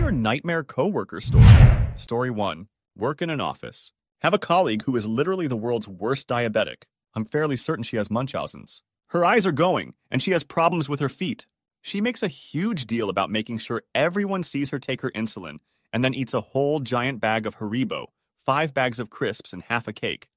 your nightmare coworker story? Story 1 Work in an office. Have a colleague who is literally the world's worst diabetic. I'm fairly certain she has Munchausen's. Her eyes are going, and she has problems with her feet. She makes a huge deal about making sure everyone sees her take her insulin and then eats a whole giant bag of Haribo, five bags of crisps, and half a cake.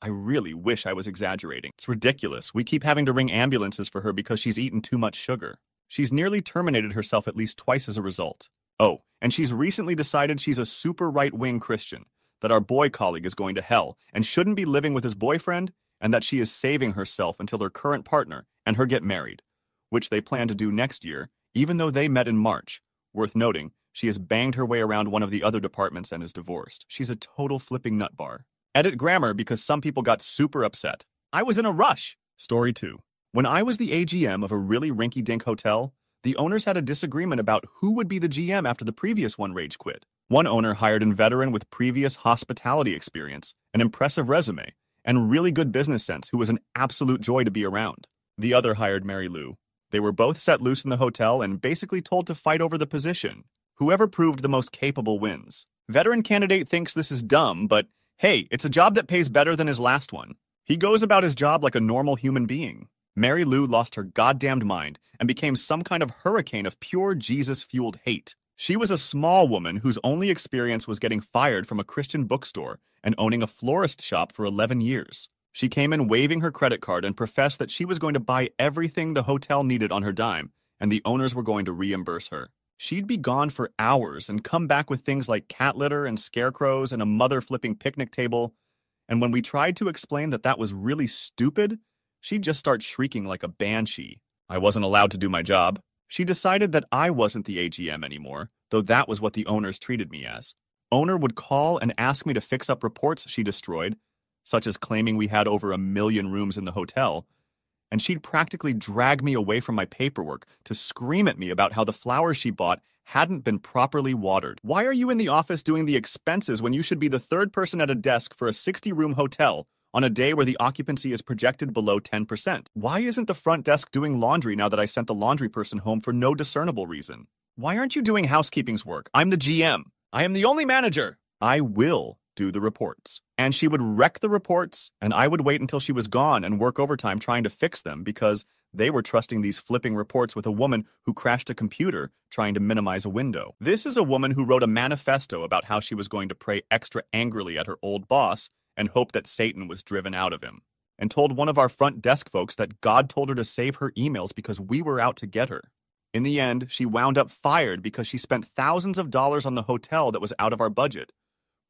I really wish I was exaggerating. It's ridiculous. We keep having to ring ambulances for her because she's eaten too much sugar. She's nearly terminated herself at least twice as a result. Oh, and she's recently decided she's a super right-wing Christian, that our boy colleague is going to hell and shouldn't be living with his boyfriend, and that she is saving herself until her current partner and her get married, which they plan to do next year, even though they met in March. Worth noting, she has banged her way around one of the other departments and is divorced. She's a total flipping nutbar. Edit grammar because some people got super upset. I was in a rush. Story 2. When I was the AGM of a really rinky-dink hotel, the owners had a disagreement about who would be the GM after the previous one rage quit. One owner hired a veteran with previous hospitality experience, an impressive resume, and really good business sense who was an absolute joy to be around. The other hired Mary Lou. They were both set loose in the hotel and basically told to fight over the position. Whoever proved the most capable wins. Veteran candidate thinks this is dumb, but hey, it's a job that pays better than his last one. He goes about his job like a normal human being. Mary Lou lost her goddamned mind and became some kind of hurricane of pure Jesus fueled hate. She was a small woman whose only experience was getting fired from a Christian bookstore and owning a florist shop for 11 years. She came in waving her credit card and professed that she was going to buy everything the hotel needed on her dime, and the owners were going to reimburse her. She'd be gone for hours and come back with things like cat litter and scarecrows and a mother flipping picnic table. And when we tried to explain that that was really stupid, she'd just start shrieking like a banshee. I wasn't allowed to do my job. She decided that I wasn't the AGM anymore, though that was what the owners treated me as. Owner would call and ask me to fix up reports she destroyed, such as claiming we had over a million rooms in the hotel, and she'd practically drag me away from my paperwork to scream at me about how the flowers she bought hadn't been properly watered. Why are you in the office doing the expenses when you should be the third person at a desk for a 60 room hotel on a day where the occupancy is projected below 10%. Why isn't the front desk doing laundry now that I sent the laundry person home for no discernible reason? Why aren't you doing housekeeping's work? I'm the GM. I am the only manager. I will do the reports. And she would wreck the reports, and I would wait until she was gone and work overtime trying to fix them because they were trusting these flipping reports with a woman who crashed a computer trying to minimize a window. This is a woman who wrote a manifesto about how she was going to pray extra angrily at her old boss and hoped that Satan was driven out of him, and told one of our front desk folks that God told her to save her emails because we were out to get her. In the end, she wound up fired because she spent thousands of dollars on the hotel that was out of our budget,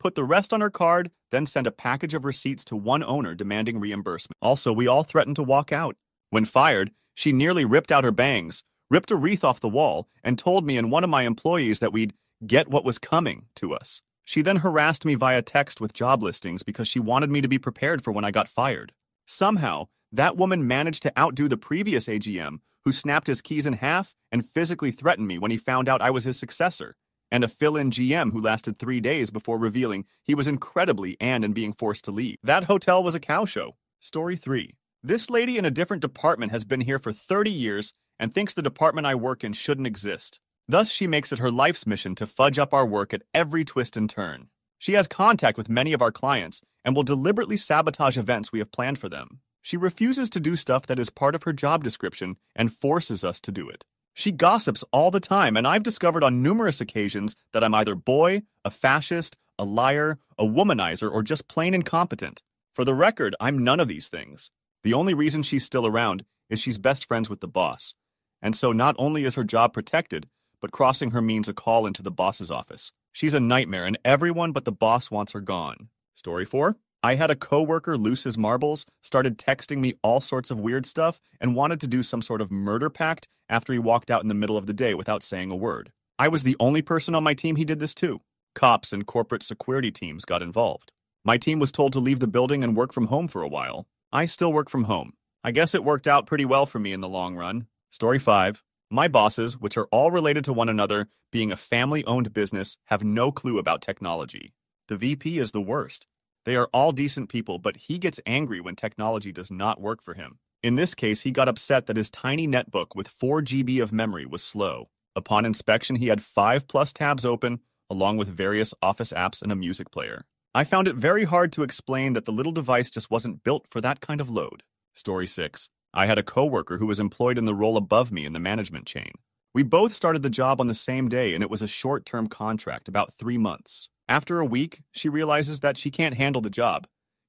put the rest on her card, then sent a package of receipts to one owner demanding reimbursement. Also, we all threatened to walk out. When fired, she nearly ripped out her bangs, ripped a wreath off the wall, and told me and one of my employees that we'd get what was coming to us. She then harassed me via text with job listings because she wanted me to be prepared for when I got fired. Somehow, that woman managed to outdo the previous AGM, who snapped his keys in half and physically threatened me when he found out I was his successor, and a fill in GM who lasted three days before revealing he was incredibly and in being forced to leave. That hotel was a cow show. Story 3. This lady in a different department has been here for 30 years and thinks the department I work in shouldn't exist. Thus, she makes it her life's mission to fudge up our work at every twist and turn. She has contact with many of our clients and will deliberately sabotage events we have planned for them. She refuses to do stuff that is part of her job description and forces us to do it. She gossips all the time, and I've discovered on numerous occasions that I'm either boy, a fascist, a liar, a womanizer, or just plain incompetent. For the record, I'm none of these things. The only reason she's still around is she's best friends with the boss. And so not only is her job protected, but crossing her means a call into the boss's office. She's a nightmare, and everyone but the boss wants her gone. Story 4. I had a coworker lose his marbles, started texting me all sorts of weird stuff, and wanted to do some sort of murder pact after he walked out in the middle of the day without saying a word. I was the only person on my team he did this to. Cops and corporate security teams got involved. My team was told to leave the building and work from home for a while. I still work from home. I guess it worked out pretty well for me in the long run. Story 5. My bosses, which are all related to one another, being a family owned business, have no clue about technology. The VP is the worst. They are all decent people, but he gets angry when technology does not work for him. In this case, he got upset that his tiny netbook with 4 GB of memory was slow. Upon inspection, he had 5 plus tabs open, along with various office apps and a music player. I found it very hard to explain that the little device just wasn't built for that kind of load. Story 6 I had a coworker who was employed in the role above me in the management chain. We both started the job on the same day, and it was a short term contract, about three months. After a week, she realizes that she can't handle the job,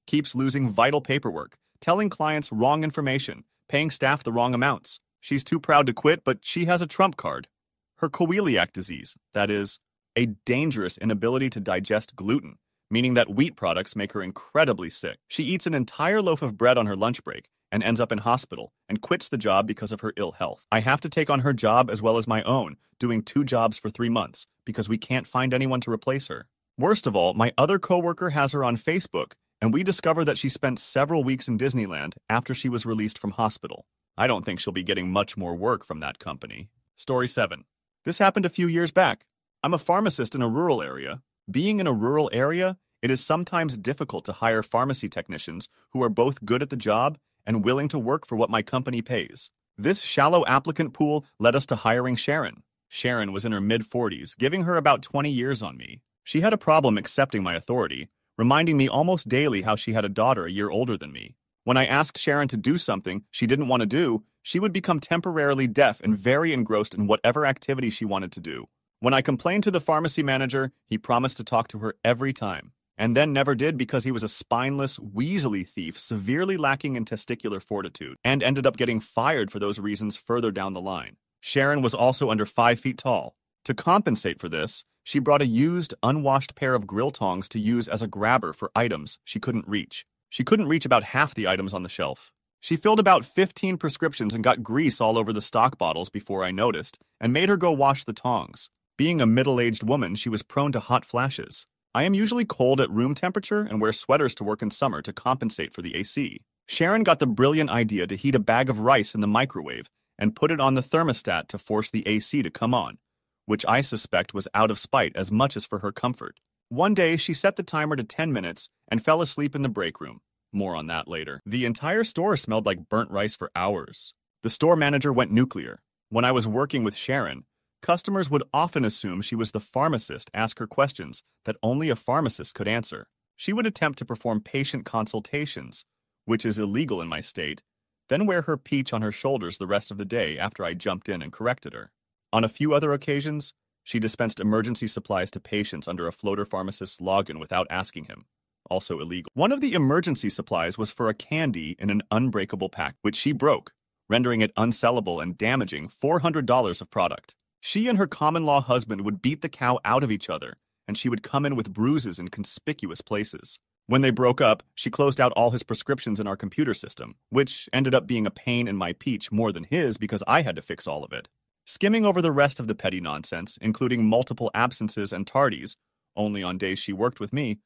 keeps losing vital paperwork, telling clients wrong information, paying staff the wrong amounts. She's too proud to quit, but she has a trump card. Her coeliac disease, that is, a dangerous inability to digest gluten, meaning that wheat products make her incredibly sick. She eats an entire loaf of bread on her lunch break and ends up in hospital and quits the job because of her ill health. I have to take on her job as well as my own, doing two jobs for three months because we can't find anyone to replace her. Worst of all, my other coworker has her on Facebook, and we discover that she spent several weeks in Disneyland after she was released from hospital. I don't think she'll be getting much more work from that company. Story 7. This happened a few years back. I'm a pharmacist in a rural area being in a rural area, it is sometimes difficult to hire pharmacy technicians who are both good at the job and willing to work for what my company pays. This shallow applicant pool led us to hiring Sharon. Sharon was in her mid 40s, giving her about 20 years on me. She had a problem accepting my authority, reminding me almost daily how she had a daughter a year older than me. When I asked Sharon to do something she didn't want to do, she would become temporarily deaf and very engrossed in whatever activity she wanted to do. When I complained to the pharmacy manager, he promised to talk to her every time, and then never did because he was a spineless, weaselly thief severely lacking in testicular fortitude, and ended up getting fired for those reasons further down the line. Sharon was also under five feet tall. To compensate for this, she brought a used, unwashed pair of grill tongs to use as a grabber for items she couldn't reach. She couldn't reach about half the items on the shelf. She filled about 15 prescriptions and got grease all over the stock bottles before I noticed, and made her go wash the tongs. Being a middle-aged woman, she was prone to hot flashes. I am usually cold at room temperature and wear sweaters to work in summer to compensate for the AC. Sharon got the brilliant idea to heat a bag of rice in the microwave and put it on the thermostat to force the AC to come on, which I suspect was out of spite as much as for her comfort. One day, she set the timer to 10 minutes and fell asleep in the break room. More on that later. The entire store smelled like burnt rice for hours. The store manager went nuclear. When I was working with Sharon, customers would often assume she was the pharmacist ask her questions that only a pharmacist could answer. She would attempt to perform patient consultations, which is illegal in my state, then wear her peach on her shoulders the rest of the day after I jumped in and corrected her. On a few other occasions, she dispensed emergency supplies to patients under a floater pharmacist's login without asking him, also illegal. One of the emergency supplies was for a candy in an unbreakable pack, which she broke, rendering it unsellable and damaging $400 of product. She and her common law husband would beat the cow out of each other, and she would come in with bruises in conspicuous places. When they broke up, she closed out all his prescriptions in our computer system, which ended up being a pain in my peach more than his because I had to fix all of it. Skimming over the rest of the petty nonsense, including multiple absences and tardies, only on days she worked with me,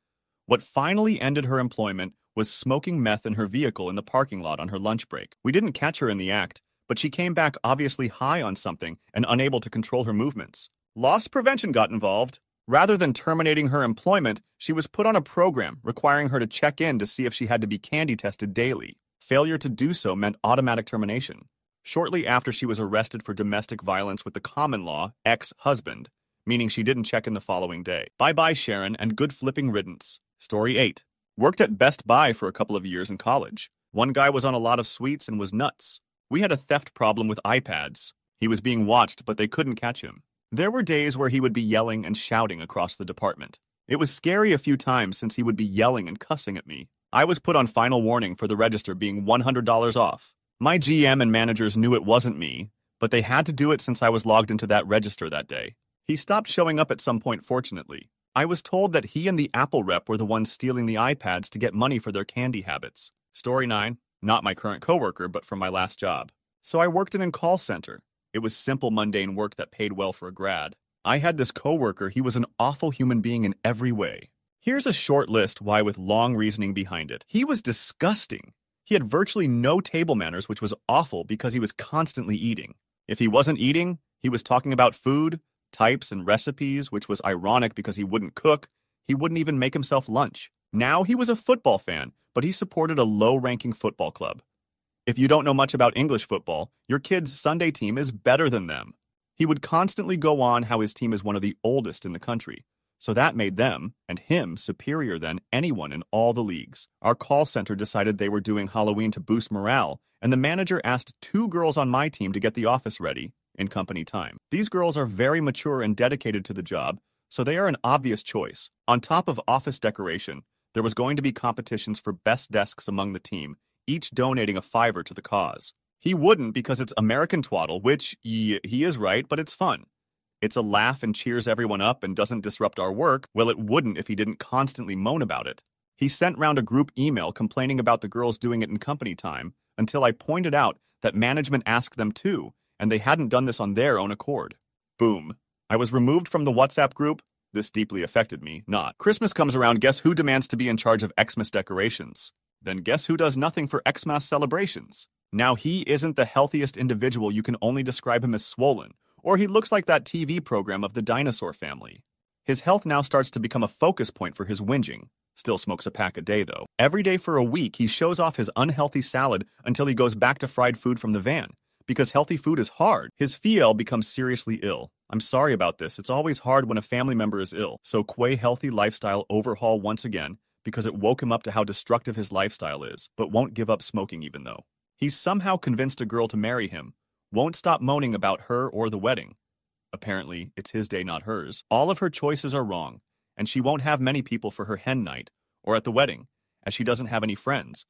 what finally ended her employment was smoking meth in her vehicle in the parking lot on her lunch break. We didn't catch her in the act, but she came back obviously high on something and unable to control her movements. Loss prevention got involved. Rather than terminating her employment, she was put on a program requiring her to check in to see if she had to be candy tested daily. Failure to do so meant automatic termination. Shortly after she was arrested for domestic violence with the common law ex husband, meaning she didn't check in the following day. Bye bye, Sharon, and good flipping riddance. Story 8. Worked at Best Buy for a couple of years in college. One guy was on a lot of sweets and was nuts. We had a theft problem with iPads. He was being watched, but they couldn't catch him. There were days where he would be yelling and shouting across the department. It was scary a few times since he would be yelling and cussing at me. I was put on final warning for the register being $100 off. My GM and managers knew it wasn't me, but they had to do it since I was logged into that register that day. He stopped showing up at some point, fortunately. I was told that he and the Apple rep were the ones stealing the iPads to get money for their candy habits. Story 9 not my current coworker, but from my last job. So I worked in a call center. It was simple, mundane work that paid well for a grad. I had this coworker, he was an awful human being in every way. Here's a short list why with long reasoning behind it. He was disgusting. He had virtually no table manners, which was awful because he was constantly eating. If he wasn't eating, he was talking about food, types, and recipes, which was ironic because he wouldn't cook. He wouldn't even make himself lunch. Now he was a football fan, but he supported a low-ranking football club. If you don't know much about English football, your kid's Sunday team is better than them. He would constantly go on how his team is one of the oldest in the country. So that made them, and him, superior than anyone in all the leagues. Our call center decided they were doing Halloween to boost morale, and the manager asked two girls on my team to get the office ready in company time. These girls are very mature and dedicated to the job, so they are an obvious choice. On top of office decoration, there was going to be competitions for best desks among the team, each donating a fiver to the cause. He wouldn't because it's American twaddle, which he, he is right, but it's fun. It's a laugh and cheers everyone up and doesn't disrupt our work. Well, it wouldn't if he didn't constantly moan about it. He sent round a group email complaining about the girls doing it in company time until I pointed out that management asked them to, and they hadn't done this on their own accord. Boom. I was removed from the WhatsApp group, this deeply affected me, not. Christmas comes around, guess who demands to be in charge of Xmas decorations? Then guess who does nothing for Xmas celebrations? Now he isn't the healthiest individual, you can only describe him as swollen, or he looks like that TV program of the dinosaur family. His health now starts to become a focus point for his whinging. Still smokes a pack a day, though. Every day for a week, he shows off his unhealthy salad until he goes back to fried food from the van, because healthy food is hard. His Fiel becomes seriously ill. I'm sorry about this. It's always hard when a family member is ill. So Quay Healthy Lifestyle overhaul once again because it woke him up to how destructive his lifestyle is, but won't give up smoking even though. He's somehow convinced a girl to marry him, won't stop moaning about her or the wedding. Apparently, it's his day, not hers. All of her choices are wrong, and she won't have many people for her hen night or at the wedding, as she doesn't have any friends.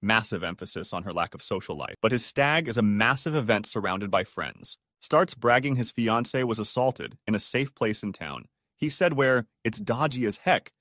Massive emphasis on her lack of social life. But his stag is a massive event surrounded by friends starts bragging his fiancee was assaulted in a safe place in town. He said where it's dodgy as heck.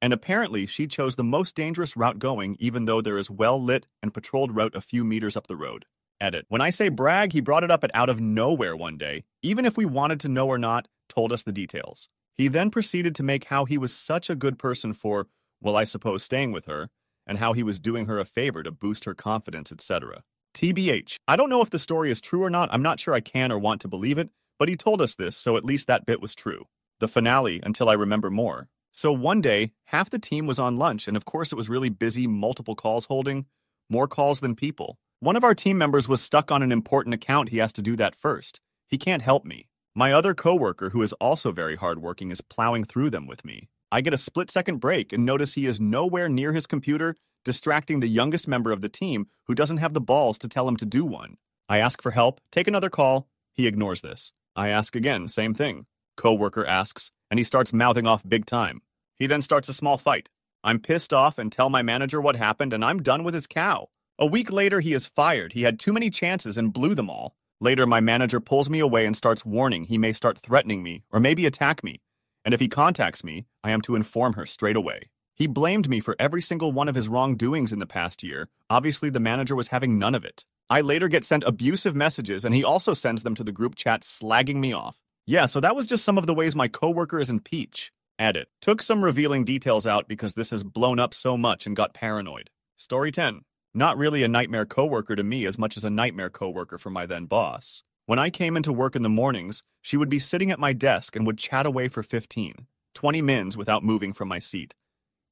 And apparently, she chose the most dangerous route going, even though there is well lit and patrolled route a few meters up the road. Edit. When I say brag, he brought it up at out of nowhere one day, even if we wanted to know or not, told us the details. He then proceeded to make how he was such a good person for, well, I suppose, staying with her, and how he was doing her a favor to boost her confidence, etc. TBH. I don't know if the story is true or not. I'm not sure I can or want to believe it, but he told us this, so at least that bit was true. The finale, until I remember more. So one day, half the team was on lunch, and of course it was really busy, multiple calls holding, more calls than people. One of our team members was stuck on an important account. He has to do that first. He can't help me. My other coworker, who is also very hardworking, is plowing through them with me. I get a split second break and notice he is nowhere near his computer distracting the youngest member of the team who doesn't have the balls to tell him to do one. I ask for help, take another call. He ignores this. I ask again, same thing. Coworker asks, and he starts mouthing off big time. He then starts a small fight. I'm pissed off and tell my manager what happened, and I'm done with his cow. A week later, he is fired. He had too many chances and blew them all. Later, my manager pulls me away and starts warning he may start threatening me or maybe attack me, and if he contacts me, I am to inform her straight away. He blamed me for every single one of his wrongdoings in the past year. Obviously, the manager was having none of it. I later get sent abusive messages, and he also sends them to the group chat slagging me off. Yeah, so that was just some of the ways my coworker is peach. Edit. Took some revealing details out because this has blown up so much and got paranoid. Story 10. Not really a nightmare coworker to me as much as a nightmare coworker for my then boss. When I came into work in the mornings, she would be sitting at my desk and would chat away for 15, 20 mins without moving from my seat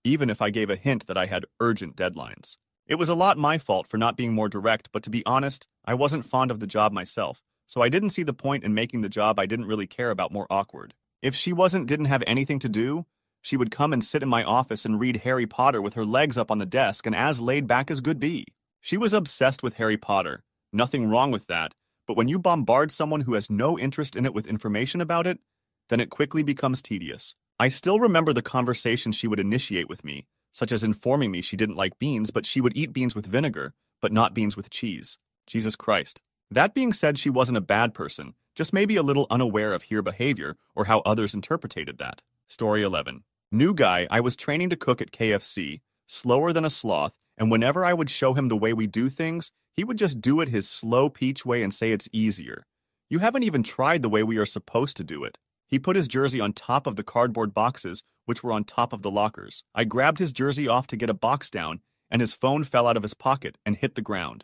even if I gave a hint that I had urgent deadlines. It was a lot my fault for not being more direct, but to be honest, I wasn't fond of the job myself, so I didn't see the point in making the job I didn't really care about more awkward. If she wasn't didn't have anything to do, she would come and sit in my office and read Harry Potter with her legs up on the desk and as laid back as could be. She was obsessed with Harry Potter. Nothing wrong with that, but when you bombard someone who has no interest in it with information about it, then it quickly becomes tedious. I still remember the conversation she would initiate with me, such as informing me she didn't like beans, but she would eat beans with vinegar, but not beans with cheese. Jesus Christ. That being said, she wasn't a bad person, just maybe a little unaware of her behavior or how others interpreted that. Story 11. New guy, I was training to cook at KFC, slower than a sloth, and whenever I would show him the way we do things, he would just do it his slow peach way and say it's easier. You haven't even tried the way we are supposed to do it. He put his jersey on top of the cardboard boxes, which were on top of the lockers. I grabbed his jersey off to get a box down, and his phone fell out of his pocket and hit the ground.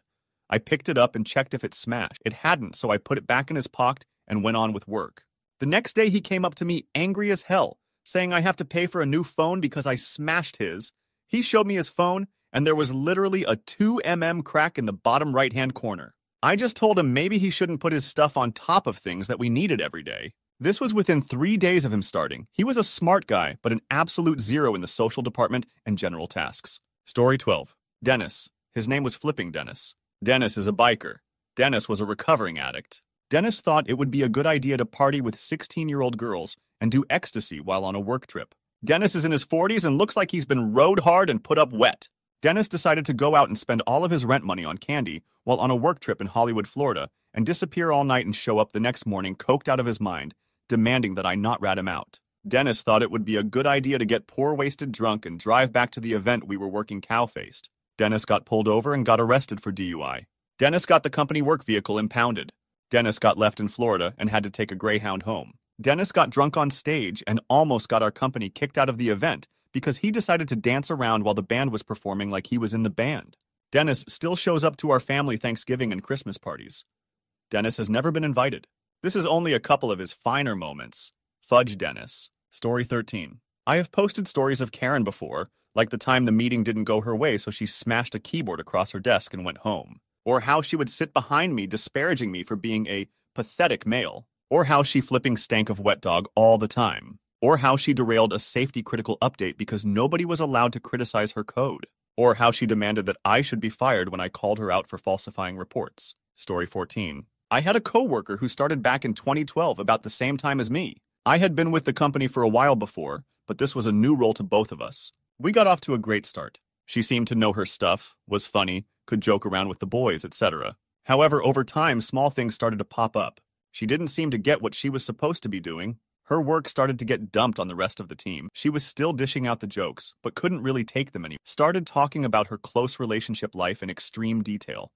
I picked it up and checked if it smashed. It hadn't, so I put it back in his pocket and went on with work. The next day, he came up to me angry as hell, saying I have to pay for a new phone because I smashed his. He showed me his phone, and there was literally a 2mm crack in the bottom right hand corner. I just told him maybe he shouldn't put his stuff on top of things that we needed every day. This was within three days of him starting. He was a smart guy, but an absolute zero in the social department and general tasks. Story 12 Dennis. His name was Flipping Dennis. Dennis is a biker. Dennis was a recovering addict. Dennis thought it would be a good idea to party with 16 year old girls and do ecstasy while on a work trip. Dennis is in his 40s and looks like he's been rode hard and put up wet. Dennis decided to go out and spend all of his rent money on candy while on a work trip in Hollywood, Florida, and disappear all night and show up the next morning coked out of his mind demanding that I not rat him out. Dennis thought it would be a good idea to get poor wasted drunk and drive back to the event we were working cow-faced. Dennis got pulled over and got arrested for DUI. Dennis got the company work vehicle impounded. Dennis got left in Florida and had to take a Greyhound home. Dennis got drunk on stage and almost got our company kicked out of the event because he decided to dance around while the band was performing like he was in the band. Dennis still shows up to our family Thanksgiving and Christmas parties. Dennis has never been invited. This is only a couple of his finer moments. Fudge Dennis. Story 13. I have posted stories of Karen before, like the time the meeting didn't go her way so she smashed a keyboard across her desk and went home, or how she would sit behind me disparaging me for being a pathetic male, or how she flipping stank of wet dog all the time, or how she derailed a safety critical update because nobody was allowed to criticize her code, or how she demanded that I should be fired when I called her out for falsifying reports. Story 14. I had a coworker who started back in 2012 about the same time as me. I had been with the company for a while before, but this was a new role to both of us. We got off to a great start. She seemed to know her stuff, was funny, could joke around with the boys, etc. However, over time, small things started to pop up. She didn't seem to get what she was supposed to be doing. Her work started to get dumped on the rest of the team. She was still dishing out the jokes, but couldn't really take them anymore. Started talking about her close relationship life in extreme detail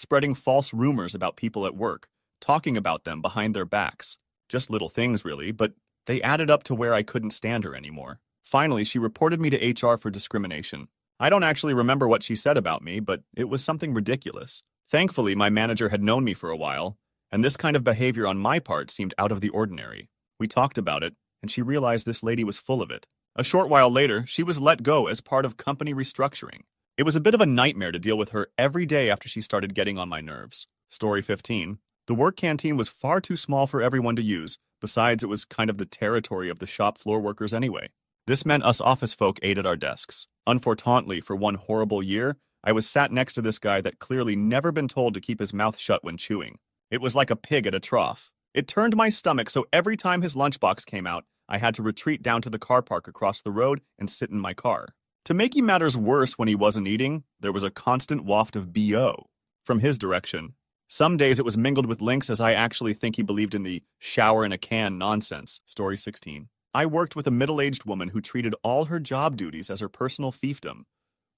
spreading false rumors about people at work, talking about them behind their backs. Just little things, really, but they added up to where I couldn't stand her anymore. Finally, she reported me to HR for discrimination. I don't actually remember what she said about me, but it was something ridiculous. Thankfully, my manager had known me for a while, and this kind of behavior on my part seemed out of the ordinary. We talked about it, and she realized this lady was full of it. A short while later, she was let go as part of company restructuring. It was a bit of a nightmare to deal with her every day after she started getting on my nerves. Story 15. The work canteen was far too small for everyone to use. Besides, it was kind of the territory of the shop floor workers anyway. This meant us office folk ate at our desks. Unfortunately, for one horrible year, I was sat next to this guy that clearly never been told to keep his mouth shut when chewing. It was like a pig at a trough. It turned my stomach, so every time his lunchbox came out, I had to retreat down to the car park across the road and sit in my car. To make matters worse when he wasn't eating, there was a constant waft of BO from his direction. Some days it was mingled with links as I actually think he believed in the shower in a can nonsense. Story 16. I worked with a middle aged woman who treated all her job duties as her personal fiefdom.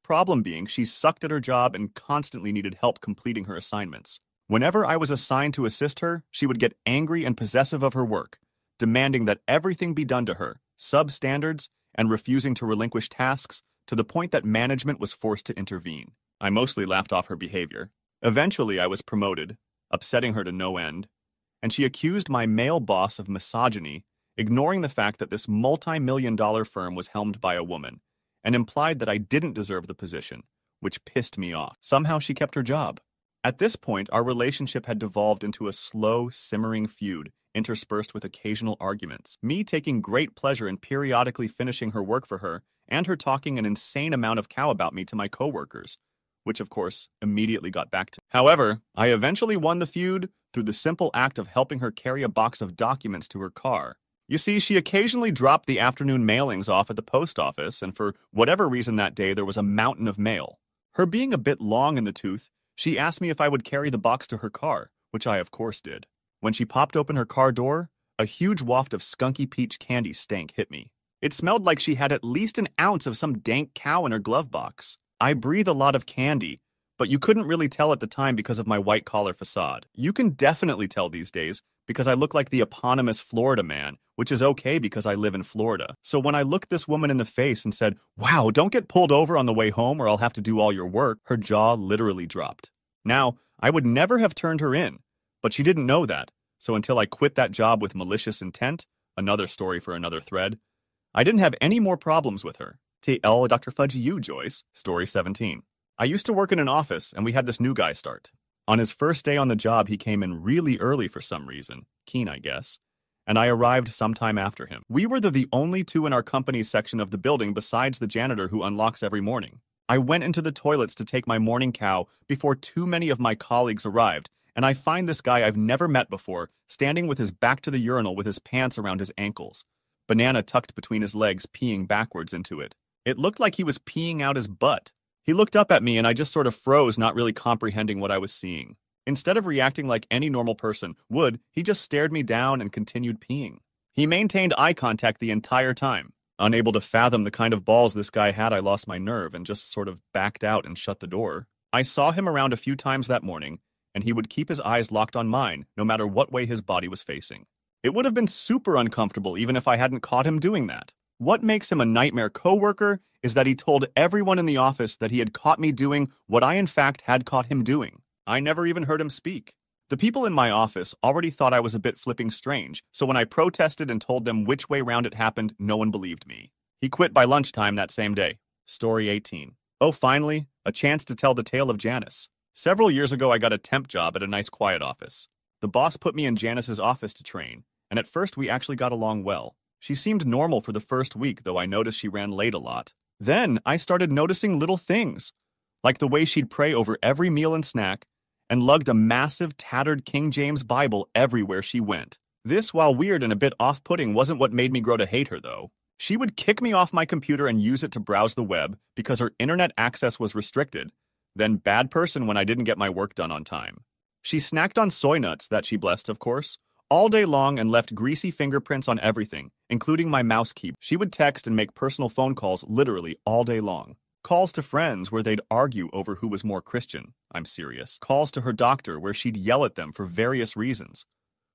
Problem being, she sucked at her job and constantly needed help completing her assignments. Whenever I was assigned to assist her, she would get angry and possessive of her work, demanding that everything be done to her, substandards, and refusing to relinquish tasks to the point that management was forced to intervene. I mostly laughed off her behavior. Eventually, I was promoted, upsetting her to no end, and she accused my male boss of misogyny, ignoring the fact that this multi million dollar firm was helmed by a woman, and implied that I didn't deserve the position, which pissed me off. Somehow, she kept her job. At this point, our relationship had devolved into a slow, simmering feud, interspersed with occasional arguments. Me taking great pleasure in periodically finishing her work for her and her talking an insane amount of cow about me to my coworkers, which of course immediately got back to me. However, I eventually won the feud through the simple act of helping her carry a box of documents to her car. You see, she occasionally dropped the afternoon mailings off at the post office, and for whatever reason that day there was a mountain of mail. Her being a bit long in the tooth, she asked me if I would carry the box to her car, which I of course did. When she popped open her car door, a huge waft of skunky peach candy stank hit me. It smelled like she had at least an ounce of some dank cow in her glove box. I breathe a lot of candy, but you couldn't really tell at the time because of my white collar facade. You can definitely tell these days because I look like the eponymous Florida man, which is okay because I live in Florida. So when I looked this woman in the face and said, Wow, don't get pulled over on the way home or I'll have to do all your work, her jaw literally dropped. Now, I would never have turned her in, but she didn't know that. So until I quit that job with malicious intent, another story for another thread, I didn't have any more problems with her. TL Dr. Fudge you, Joyce. Story 17. I used to work in an office, and we had this new guy start. On his first day on the job, he came in really early for some reason. Keen, I guess. And I arrived sometime after him. We were the, the only two in our company section of the building besides the janitor who unlocks every morning. I went into the toilets to take my morning cow before too many of my colleagues arrived, and I find this guy I've never met before standing with his back to the urinal with his pants around his ankles banana tucked between his legs, peeing backwards into it. It looked like he was peeing out his butt. He looked up at me and I just sort of froze, not really comprehending what I was seeing. Instead of reacting like any normal person would, he just stared me down and continued peeing. He maintained eye contact the entire time. Unable to fathom the kind of balls this guy had, I lost my nerve and just sort of backed out and shut the door. I saw him around a few times that morning, and he would keep his eyes locked on mine, no matter what way his body was facing. It would have been super uncomfortable even if I hadn't caught him doing that. What makes him a nightmare coworker is that he told everyone in the office that he had caught me doing what I in fact had caught him doing. I never even heard him speak. The people in my office already thought I was a bit flipping strange, so when I protested and told them which way round it happened, no one believed me. He quit by lunchtime that same day. Story 18. Oh, finally, a chance to tell the tale of Janice. Several years ago, I got a temp job at a nice quiet office. The boss put me in Janice's office to train, and at first we actually got along well. She seemed normal for the first week, though I noticed she ran late a lot. Then I started noticing little things, like the way she'd pray over every meal and snack and lugged a massive, tattered King James Bible everywhere she went. This, while weird and a bit off putting, wasn't what made me grow to hate her, though. She would kick me off my computer and use it to browse the web because her internet access was restricted, then bad person when I didn't get my work done on time. She snacked on soy nuts that she blessed, of course, all day long and left greasy fingerprints on everything, including my mouse key. She would text and make personal phone calls literally all day long. Calls to friends where they'd argue over who was more Christian. I'm serious. Calls to her doctor where she'd yell at them for various reasons.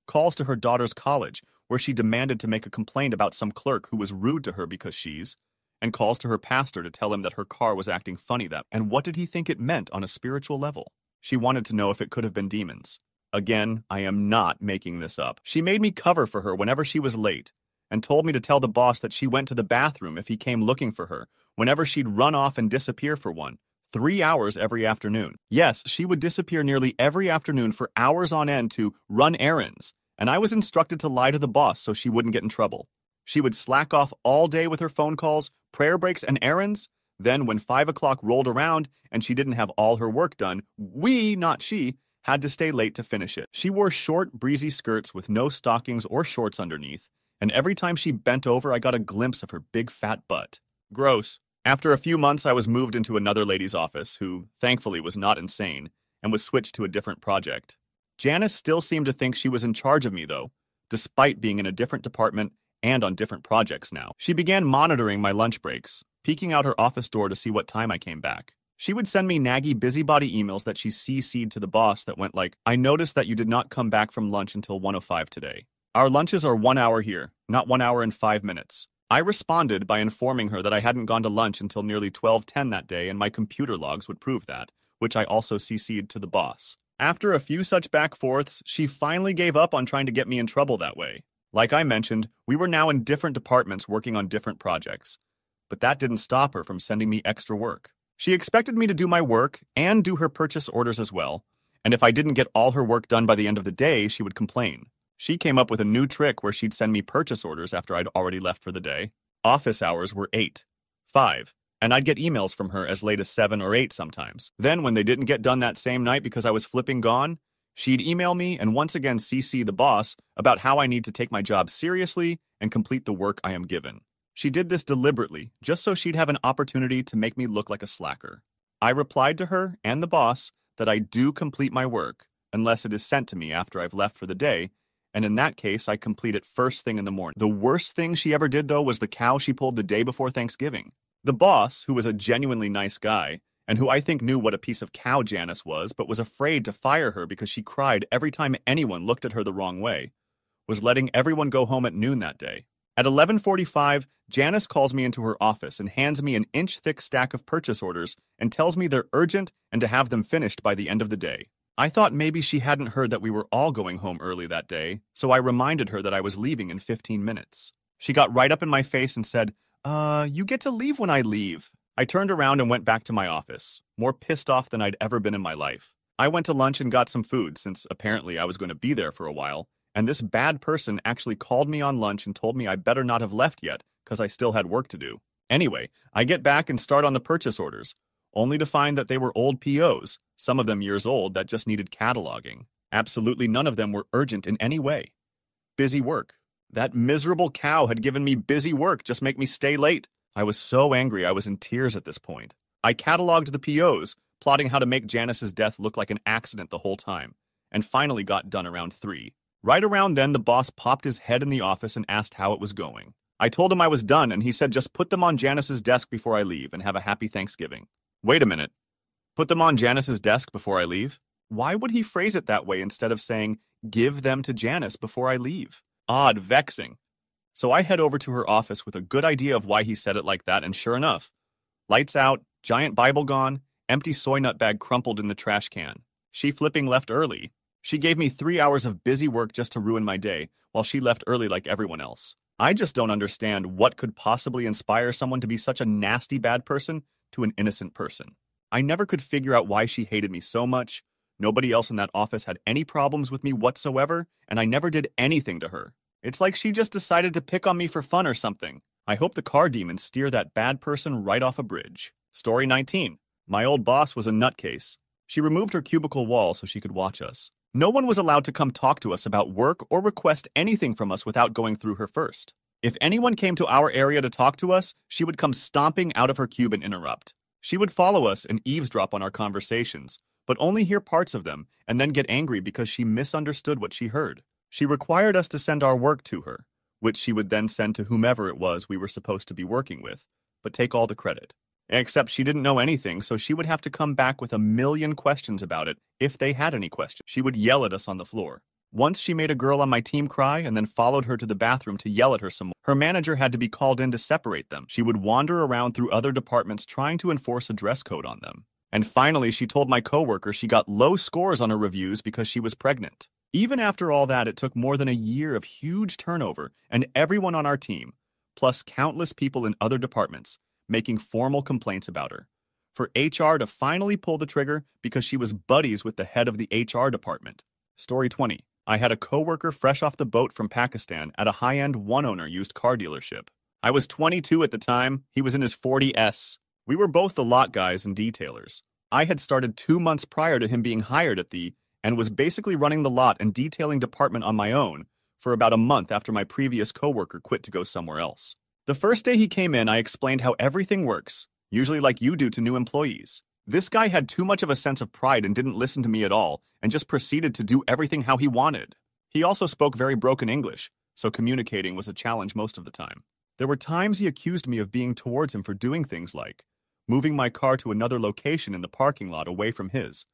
Calls to her daughter's college where she demanded to make a complaint about some clerk who was rude to her because she's, and calls to her pastor to tell him that her car was acting funny that, and what did he think it meant on a spiritual level? She wanted to know if it could have been demons. Again, I am not making this up. She made me cover for her whenever she was late and told me to tell the boss that she went to the bathroom if he came looking for her, whenever she'd run off and disappear for one, three hours every afternoon. Yes, she would disappear nearly every afternoon for hours on end to run errands, and I was instructed to lie to the boss so she wouldn't get in trouble. She would slack off all day with her phone calls, prayer breaks, and errands. Then, when 5 o'clock rolled around and she didn't have all her work done, we, not she, had to stay late to finish it. She wore short, breezy skirts with no stockings or shorts underneath, and every time she bent over, I got a glimpse of her big fat butt. Gross. After a few months, I was moved into another lady's office, who, thankfully, was not insane, and was switched to a different project. Janice still seemed to think she was in charge of me, though, despite being in a different department and on different projects now. She began monitoring my lunch breaks, peeking out her office door to see what time I came back. She would send me naggy busybody emails that she CC'd to the boss that went like, I noticed that you did not come back from lunch until 1.05 today. Our lunches are one hour here, not one hour and five minutes. I responded by informing her that I hadn't gone to lunch until nearly 12.10 that day and my computer logs would prove that, which I also CC'd to the boss. After a few such back forths, she finally gave up on trying to get me in trouble that way. Like I mentioned, we were now in different departments working on different projects. But that didn't stop her from sending me extra work. She expected me to do my work and do her purchase orders as well, and if I didn't get all her work done by the end of the day, she would complain. She came up with a new trick where she'd send me purchase orders after I'd already left for the day. Office hours were 8, 5, and I'd get emails from her as late as 7 or 8 sometimes. Then, when they didn't get done that same night because I was flipping gone, she'd email me and once again CC the boss about how I need to take my job seriously and complete the work I am given. She did this deliberately, just so she'd have an opportunity to make me look like a slacker. I replied to her and the boss that I do complete my work, unless it is sent to me after I've left for the day, and in that case, I complete it first thing in the morning. The worst thing she ever did, though, was the cow she pulled the day before Thanksgiving. The boss, who was a genuinely nice guy, and who I think knew what a piece of cow Janice was, but was afraid to fire her because she cried every time anyone looked at her the wrong way, was letting everyone go home at noon that day. At 11:45, Janice calls me into her office and hands me an inch-thick stack of purchase orders and tells me they're urgent and to have them finished by the end of the day. I thought maybe she hadn't heard that we were all going home early that day, so I reminded her that I was leaving in 15 minutes. She got right up in my face and said, "Uh, you get to leave when I leave." I turned around and went back to my office, more pissed off than I'd ever been in my life. I went to lunch and got some food since apparently I was going to be there for a while, and this bad person actually called me on lunch and told me I better not have left yet because I still had work to do. Anyway, I get back and start on the purchase orders, only to find that they were old POs, some of them years old, that just needed cataloging. Absolutely none of them were urgent in any way. Busy work. That miserable cow had given me busy work, just make me stay late. I was so angry I was in tears at this point. I cataloged the POs, plotting how to make Janice's death look like an accident the whole time, and finally got done around 3. Right around then, the boss popped his head in the office and asked how it was going. I told him I was done, and he said just put them on Janice's desk before I leave and have a happy Thanksgiving. Wait a minute. Put them on Janice's desk before I leave? Why would he phrase it that way instead of saying, give them to Janice before I leave? Odd, vexing. So I head over to her office with a good idea of why he said it like that, and sure enough, lights out, giant Bible gone, empty soy nut bag crumpled in the trash can. She flipping left early. She gave me three hours of busy work just to ruin my day, while she left early like everyone else. I just don't understand what could possibly inspire someone to be such a nasty bad person to an innocent person. I never could figure out why she hated me so much. Nobody else in that office had any problems with me whatsoever, and I never did anything to her. It's like she just decided to pick on me for fun or something. I hope the car demons steer that bad person right off a bridge. Story 19. My old boss was a nutcase. She removed her cubicle wall so she could watch us. No one was allowed to come talk to us about work or request anything from us without going through her first. If anyone came to our area to talk to us, she would come stomping out of her cube and interrupt. She would follow us and eavesdrop on our conversations, but only hear parts of them and then get angry because she misunderstood what she heard. She required us to send our work to her, which she would then send to whomever it was we were supposed to be working with, but take all the credit. Except she didn't know anything, so she would have to come back with a million questions about it, if they had any questions. She would yell at us on the floor. Once she made a girl on my team cry and then followed her to the bathroom to yell at her some more. Her manager had to be called in to separate them. She would wander around through other departments trying to enforce a dress code on them. And finally, she told my coworker she got low scores on her reviews because she was pregnant. Even after all that, it took more than a year of huge turnover, and everyone on our team, plus countless people in other departments, making formal complaints about her. For HR to finally pull the trigger because she was buddies with the head of the HR department. Story 20. I had a coworker fresh off the boat from Pakistan at a high-end one-owner used car dealership. I was 22 at the time. He was in his 40s. We were both the lot guys and detailers. I had started two months prior to him being hired at the and was basically running the lot and detailing department on my own for about a month after my previous coworker quit to go somewhere else. The first day he came in, I explained how everything works, usually like you do to new employees. This guy had too much of a sense of pride and didn't listen to me at all, and just proceeded to do everything how he wanted. He also spoke very broken English, so communicating was a challenge most of the time. There were times he accused me of being towards him for doing things like moving my car to another location in the parking lot away from his,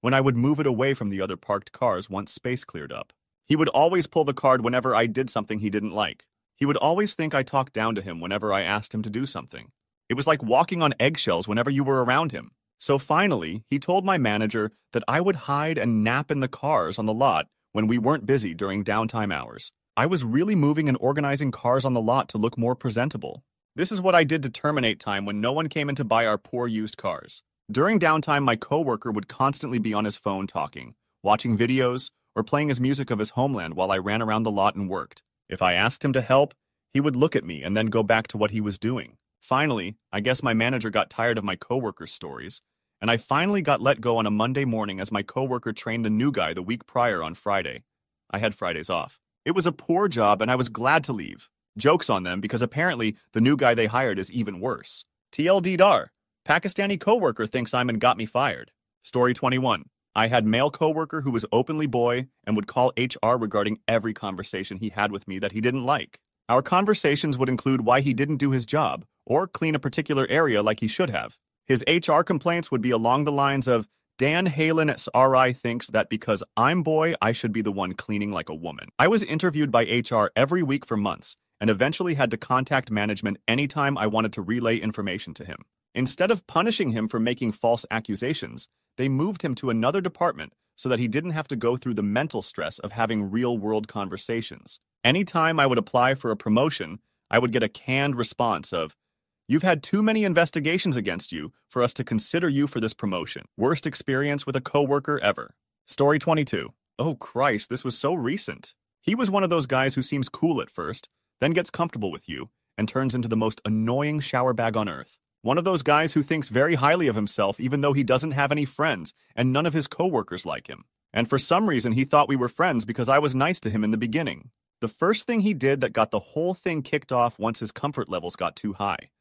when I would move it away from the other parked cars once space cleared up. He would always pull the card whenever I did something he didn't like. He would always think I talked down to him whenever I asked him to do something. It was like walking on eggshells whenever you were around him. So finally, he told my manager that I would hide and nap in the cars on the lot when we weren't busy during downtime hours. I was really moving and organizing cars on the lot to look more presentable. This is what I did to terminate time when no one came in to buy our poor used cars. During downtime, my coworker would constantly be on his phone talking, watching videos, or playing his music of his homeland while I ran around the lot and worked. If I asked him to help, he would look at me and then go back to what he was doing. Finally, I guess my manager got tired of my coworker's stories, and I finally got let go on a Monday morning as my coworker trained the new guy the week prior on Friday. I had Fridays off. It was a poor job, and I was glad to leave. Jokes on them because apparently the new guy they hired is even worse. TLDR, Pakistani coworker thinks Simon got me fired. Story 21. I had male coworker who was openly boy and would call HR regarding every conversation he had with me that he didn't like. Our conversations would include why he didn't do his job or clean a particular area like he should have. His HR complaints would be along the lines of, Dan Halen RI thinks that because I'm boy, I should be the one cleaning like a woman. I was interviewed by HR every week for months and eventually had to contact management anytime I wanted to relay information to him. Instead of punishing him for making false accusations, they moved him to another department so that he didn't have to go through the mental stress of having real-world conversations. Anytime I would apply for a promotion, I would get a canned response of, You've had too many investigations against you for us to consider you for this promotion. Worst experience with a coworker ever. Story 22. Oh Christ, this was so recent. He was one of those guys who seems cool at first, then gets comfortable with you, and turns into the most annoying shower bag on earth. One of those guys who thinks very highly of himself, even though he doesn't have any friends, and none of his coworkers like him. And for some reason, he thought we were friends because I was nice to him in the beginning. The first thing he did that got the whole thing kicked off once his comfort levels got too high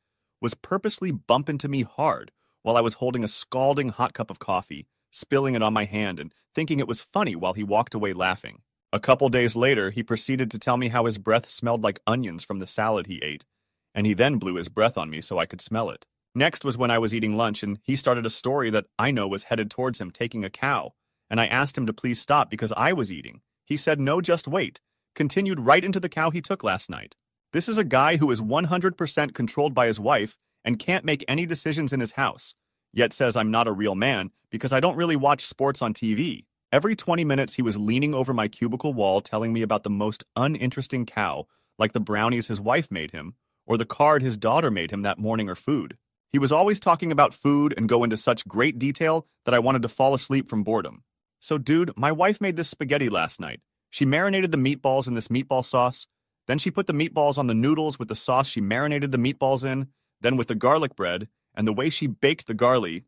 was purposely bump into me hard while I was holding a scalding hot cup of coffee, spilling it on my hand and thinking it was funny while he walked away laughing. A couple days later, he proceeded to tell me how his breath smelled like onions from the salad he ate, and he then blew his breath on me so I could smell it. Next was when I was eating lunch and he started a story that I know was headed towards him taking a cow, and I asked him to please stop because I was eating. He said, no, just wait, continued right into the cow he took last night. This is a guy who is 100% controlled by his wife and can't make any decisions in his house, yet says I'm not a real man because I don't really watch sports on TV. Every 20 minutes, he was leaning over my cubicle wall telling me about the most uninteresting cow, like the brownies his wife made him, or the card his daughter made him that morning or food. He was always talking about food and go into such great detail that I wanted to fall asleep from boredom. So dude, my wife made this spaghetti last night. She marinated the meatballs in this meatball sauce, then she put the meatballs on the noodles with the sauce she marinated the meatballs in, then with the garlic bread, and the way she baked the garlic.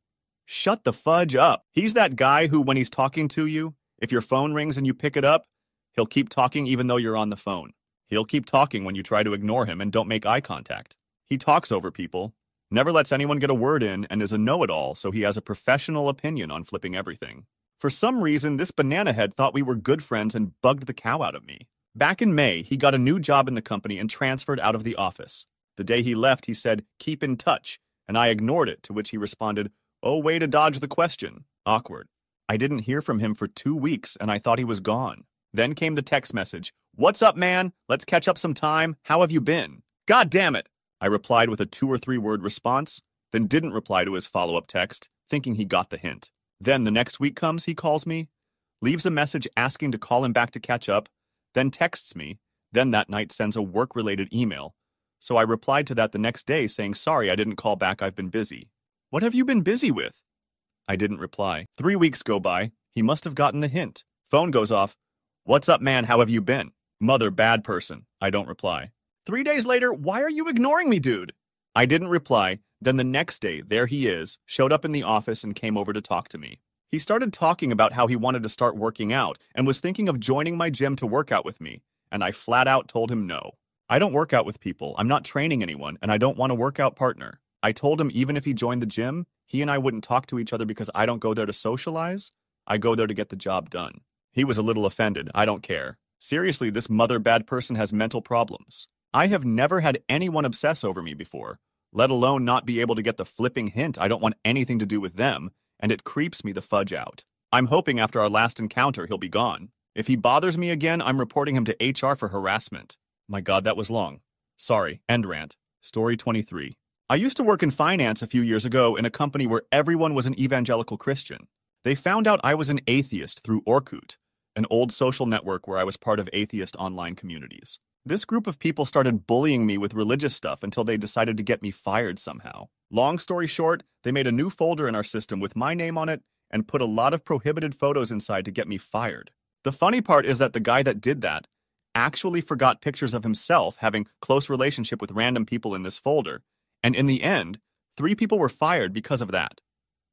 Shut the fudge up. He's that guy who, when he's talking to you, if your phone rings and you pick it up, he'll keep talking even though you're on the phone. He'll keep talking when you try to ignore him and don't make eye contact. He talks over people, never lets anyone get a word in, and is a know-it-all, so he has a professional opinion on flipping everything. For some reason, this banana head thought we were good friends and bugged the cow out of me. Back in May, he got a new job in the company and transferred out of the office. The day he left, he said, keep in touch, and I ignored it, to which he responded, oh, way to dodge the question. Awkward. I didn't hear from him for two weeks, and I thought he was gone. Then came the text message, what's up, man? Let's catch up sometime. How have you been? God damn it! I replied with a two or three word response, then didn't reply to his follow up text, thinking he got the hint. Then the next week comes, he calls me, leaves a message asking to call him back to catch up, then texts me, then that night sends a work related email. So I replied to that the next day saying, Sorry, I didn't call back, I've been busy. What have you been busy with? I didn't reply. Three weeks go by, he must have gotten the hint. Phone goes off. What's up, man? How have you been? Mother, bad person. I don't reply. Three days later, why are you ignoring me, dude? I didn't reply. Then the next day, there he is, showed up in the office and came over to talk to me. He started talking about how he wanted to start working out and was thinking of joining my gym to work out with me, and I flat out told him no. I don't work out with people, I'm not training anyone, and I don't want a workout partner. I told him even if he joined the gym, he and I wouldn't talk to each other because I don't go there to socialize, I go there to get the job done. He was a little offended, I don't care. Seriously, this mother bad person has mental problems. I have never had anyone obsess over me before, let alone not be able to get the flipping hint I don't want anything to do with them, and it creeps me the fudge out. I'm hoping after our last encounter he'll be gone. If he bothers me again, I'm reporting him to HR for harassment. My god, that was long. Sorry, end rant. Story 23. I used to work in finance a few years ago in a company where everyone was an evangelical Christian. They found out I was an atheist through Orkut, an old social network where I was part of atheist online communities. This group of people started bullying me with religious stuff until they decided to get me fired somehow. Long story short, they made a new folder in our system with my name on it and put a lot of prohibited photos inside to get me fired. The funny part is that the guy that did that actually forgot pictures of himself having close relationship with random people in this folder, and in the end, three people were fired because of that.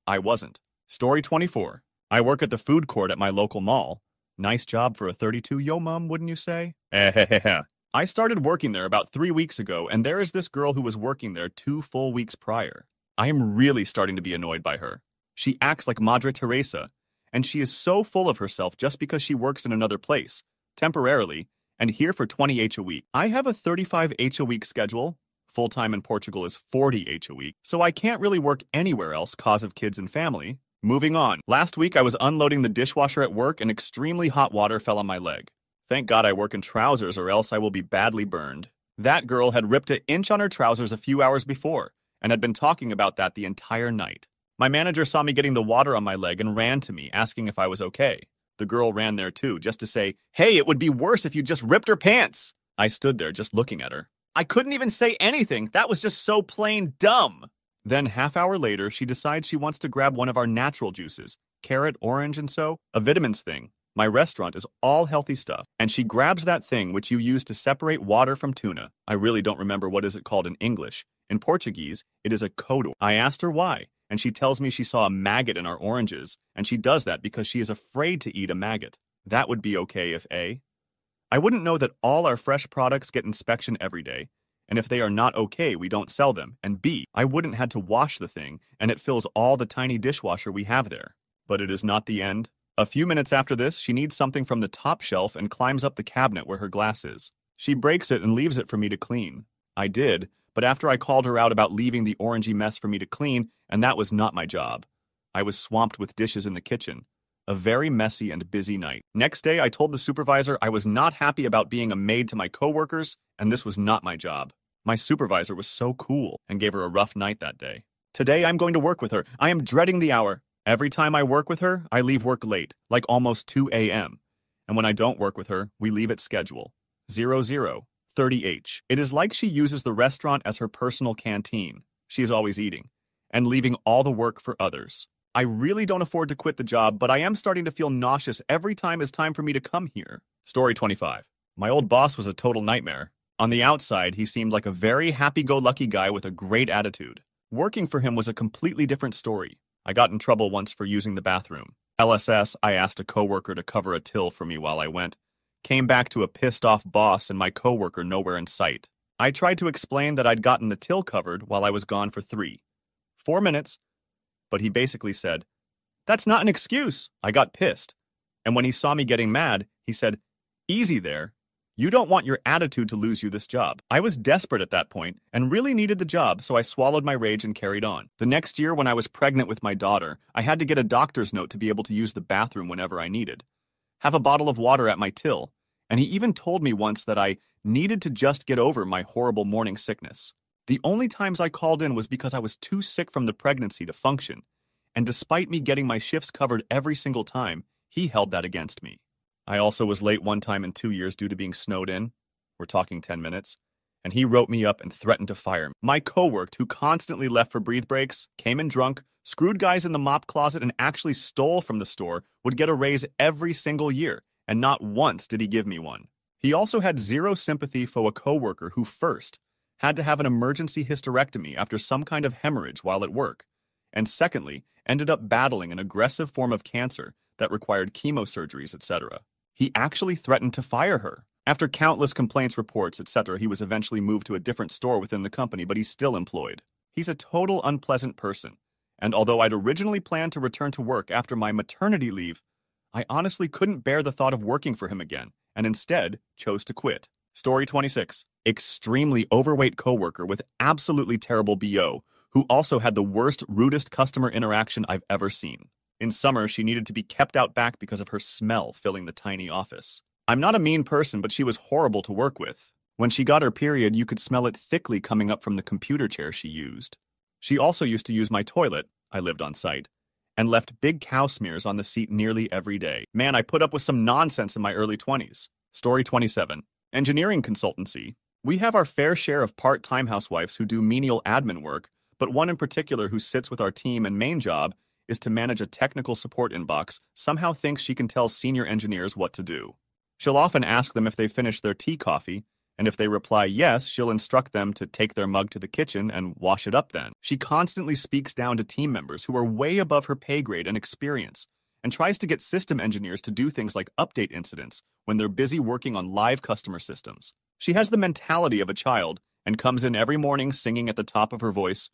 I wasn't. Story 24. I work at the food court at my local mall. Nice job for a 32 yo mum, wouldn't you say? Eh I started working there about three weeks ago, and there is this girl who was working there two full weeks prior. I am really starting to be annoyed by her. She acts like Madre Teresa, and she is so full of herself just because she works in another place, temporarily, and here for 20 H a week. I have a 35 H a week schedule. Full time in Portugal is 40 H a week, so I can't really work anywhere else cause of kids and family. Moving on. Last week I was unloading the dishwasher at work and extremely hot water fell on my leg. Thank God I work in trousers or else I will be badly burned. That girl had ripped an inch on her trousers a few hours before and had been talking about that the entire night. My manager saw me getting the water on my leg and ran to me, asking if I was okay. The girl ran there too, just to say, Hey, it would be worse if you just ripped her pants. I stood there just looking at her. I couldn't even say anything. That was just so plain dumb. Then, half hour later, she decides she wants to grab one of our natural juices carrot, orange, and so, a vitamins thing. My restaurant is all healthy stuff. And she grabs that thing which you use to separate water from tuna. I really don't remember what is it called in English. In Portuguese, it is a codo. I asked her why, and she tells me she saw a maggot in our oranges, and she does that because she is afraid to eat a maggot. That would be okay if A. I wouldn't know that all our fresh products get inspection every day, and if they are not okay, we don't sell them, and B, I wouldn't had to wash the thing, and it fills all the tiny dishwasher we have there. But it is not the end. A few minutes after this, she needs something from the top shelf and climbs up the cabinet where her glass is. She breaks it and leaves it for me to clean. I did, but after I called her out about leaving the orangey mess for me to clean, and that was not my job. I was swamped with dishes in the kitchen. A very messy and busy night. Next day, I told the supervisor I was not happy about being a maid to my coworkers, and this was not my job. My supervisor was so cool and gave her a rough night that day. Today, I'm going to work with her. I am dreading the hour. Every time I work with her, I leave work late, like almost 2 a.m. And when I don't work with her, we leave at schedule. 00, 30H. It is like she uses the restaurant as her personal canteen. She is always eating and leaving all the work for others. I really don't afford to quit the job, but I am starting to feel nauseous every time it's time for me to come here. Story 25. My old boss was a total nightmare. On the outside, he seemed like a very happy-go-lucky guy with a great attitude. Working for him was a completely different story. I got in trouble once for using the bathroom. LSS, I asked a coworker to cover a till for me while I went. Came back to a pissed off boss and my coworker nowhere in sight. I tried to explain that I'd gotten the till covered while I was gone for three. Four minutes. But he basically said, That's not an excuse. I got pissed. And when he saw me getting mad, he said, Easy there. You don't want your attitude to lose you this job. I was desperate at that point and really needed the job, so I swallowed my rage and carried on. The next year, when I was pregnant with my daughter, I had to get a doctor's note to be able to use the bathroom whenever I needed, have a bottle of water at my till, and he even told me once that I needed to just get over my horrible morning sickness. The only times I called in was because I was too sick from the pregnancy to function, and despite me getting my shifts covered every single time, he held that against me. I also was late one time in two years due to being snowed in. We're talking 10 minutes. And he wrote me up and threatened to fire me. My coworker, who constantly left for breathe breaks, came in drunk, screwed guys in the mop closet, and actually stole from the store, would get a raise every single year, and not once did he give me one. He also had zero sympathy for a coworker who first had to have an emergency hysterectomy after some kind of hemorrhage while at work, and secondly, ended up battling an aggressive form of cancer that required chemo surgeries, etc. He actually threatened to fire her. After countless complaints, reports, etc., he was eventually moved to a different store within the company, but he's still employed. He's a total unpleasant person, and although I'd originally planned to return to work after my maternity leave, I honestly couldn't bear the thought of working for him again, and instead chose to quit. Story 26. Extremely overweight coworker with absolutely terrible BO, who also had the worst, rudest customer interaction I've ever seen. In summer, she needed to be kept out back because of her smell filling the tiny office. I'm not a mean person, but she was horrible to work with. When she got her period, you could smell it thickly coming up from the computer chair she used. She also used to use my toilet, I lived on site, and left big cow smears on the seat nearly every day. Man, I put up with some nonsense in my early 20s. Story 27. Engineering consultancy. We have our fair share of part-time housewives who do menial admin work, but one in particular who sits with our team and main job is to manage a technical support inbox, somehow thinks she can tell senior engineers what to do. She'll often ask them if they finished their tea coffee, and if they reply yes, she'll instruct them to take their mug to the kitchen and wash it up then. She constantly speaks down to team members who are way above her pay grade and experience, and tries to get system engineers to do things like update incidents when they're busy working on live customer systems. She has the mentality of a child and comes in every morning singing at the top of her voice,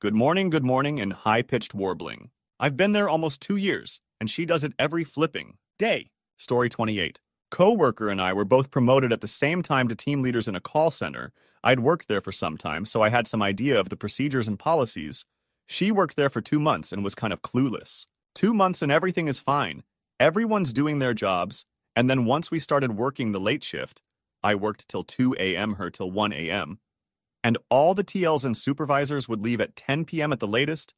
Good morning, good morning, in high pitched warbling. I've been there almost two years, and she does it every flipping day. Story 28. Co-worker and I were both promoted at the same time to team leaders in a call center. I'd worked there for some time, so I had some idea of the procedures and policies. She worked there for two months and was kind of clueless. Two months and everything is fine. Everyone's doing their jobs. And then once we started working the late shift, I worked till 2 a.m., her till 1 a.m., and all the TLs and supervisors would leave at 10 p.m. at the latest,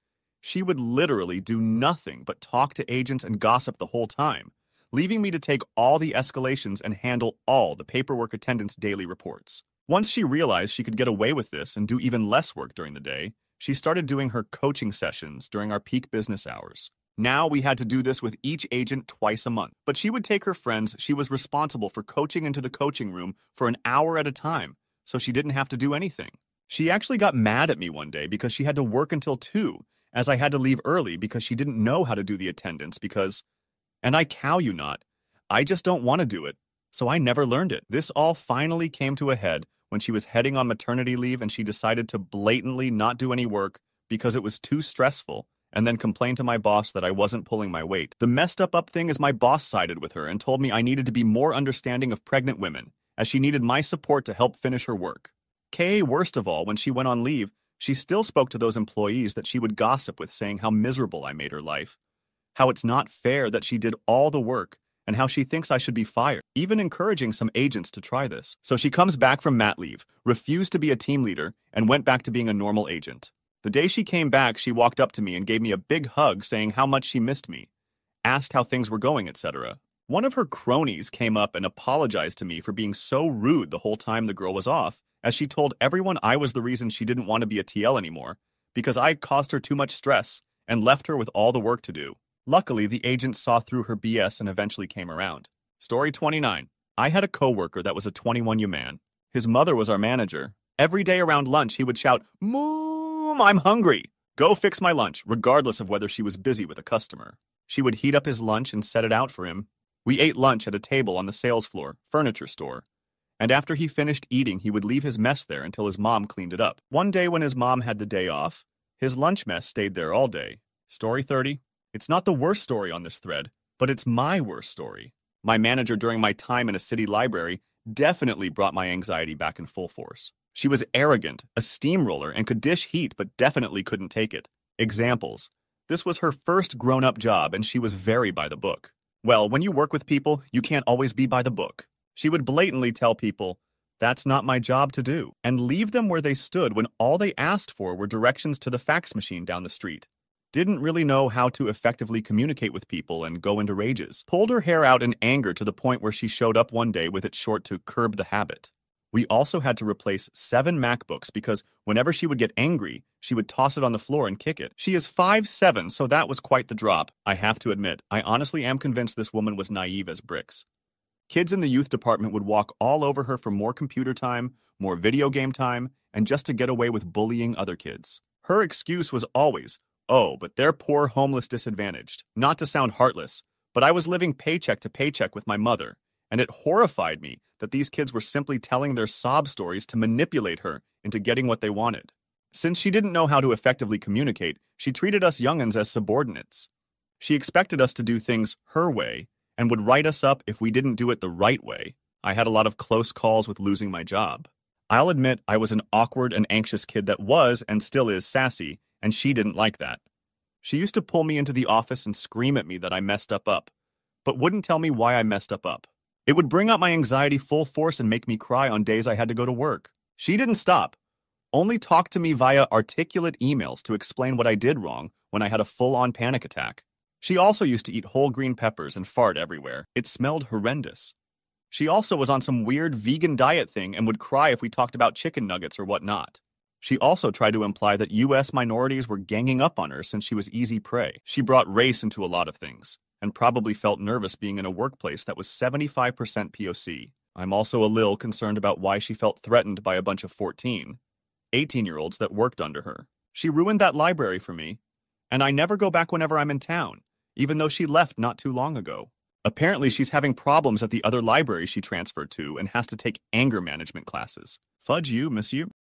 she would literally do nothing but talk to agents and gossip the whole time, leaving me to take all the escalations and handle all the paperwork attendance, daily reports. Once she realized she could get away with this and do even less work during the day, she started doing her coaching sessions during our peak business hours. Now we had to do this with each agent twice a month. But she would take her friends she was responsible for coaching into the coaching room for an hour at a time, so she didn't have to do anything. She actually got mad at me one day because she had to work until 2, as I had to leave early because she didn't know how to do the attendance because, and I cow you not, I just don't want to do it, so I never learned it. This all finally came to a head when she was heading on maternity leave and she decided to blatantly not do any work because it was too stressful and then complained to my boss that I wasn't pulling my weight. The messed up up thing is my boss sided with her and told me I needed to be more understanding of pregnant women, as she needed my support to help finish her work. Kay, worst of all, when she went on leave, she still spoke to those employees that she would gossip with, saying how miserable I made her life, how it's not fair that she did all the work, and how she thinks I should be fired, even encouraging some agents to try this. So she comes back from mat leave, refused to be a team leader, and went back to being a normal agent. The day she came back, she walked up to me and gave me a big hug saying how much she missed me, asked how things were going, etc. One of her cronies came up and apologized to me for being so rude the whole time the girl was off, as she told everyone I was the reason she didn't want to be a TL anymore, because I caused her too much stress and left her with all the work to do. Luckily, the agent saw through her BS and eventually came around. Story 29. I had a coworker that was a 21-year man. His mother was our manager. Every day around lunch, he would shout, Moom, I'm hungry. Go fix my lunch, regardless of whether she was busy with a customer. She would heat up his lunch and set it out for him. We ate lunch at a table on the sales floor, furniture store, and after he finished eating, he would leave his mess there until his mom cleaned it up. One day when his mom had the day off, his lunch mess stayed there all day. Story 30. It's not the worst story on this thread, but it's my worst story. My manager during my time in a city library definitely brought my anxiety back in full force. She was arrogant, a steamroller, and could dish heat, but definitely couldn't take it. Examples. This was her first grown-up job, and she was very by the book. Well, when you work with people, you can't always be by the book. She would blatantly tell people, That's not my job to do, and leave them where they stood when all they asked for were directions to the fax machine down the street. Didn't really know how to effectively communicate with people and go into rages. Pulled her hair out in anger to the point where she showed up one day with it short to curb the habit. We also had to replace seven MacBooks because whenever she would get angry, she would toss it on the floor and kick it. She is five seven, so that was quite the drop. I have to admit, I honestly am convinced this woman was naive as bricks. Kids in the youth department would walk all over her for more computer time, more video game time, and just to get away with bullying other kids. Her excuse was always, oh, but they're poor, homeless, disadvantaged. Not to sound heartless, but I was living paycheck to paycheck with my mother, and it horrified me that these kids were simply telling their sob stories to manipulate her into getting what they wanted. Since she didn't know how to effectively communicate, she treated us young'uns as subordinates. She expected us to do things her way and would write us up if we didn't do it the right way. I had a lot of close calls with losing my job. I'll admit I was an awkward and anxious kid that was and still is sassy, and she didn't like that. She used to pull me into the office and scream at me that I messed up up, but wouldn't tell me why I messed up up. It would bring out my anxiety full force and make me cry on days I had to go to work. She didn't stop, only talked to me via articulate emails to explain what I did wrong when I had a full-on panic attack. She also used to eat whole green peppers and fart everywhere. It smelled horrendous. She also was on some weird vegan diet thing and would cry if we talked about chicken nuggets or whatnot. She also tried to imply that U.S. minorities were ganging up on her since she was easy prey. She brought race into a lot of things, and probably felt nervous being in a workplace that was 75% POC. I'm also a lil concerned about why she felt threatened by a bunch of 14, 18 year olds that worked under her. She ruined that library for me, and I never go back whenever I'm in town even though she left not too long ago. Apparently, she's having problems at the other library she transferred to and has to take anger management classes. Fudge you, monsieur.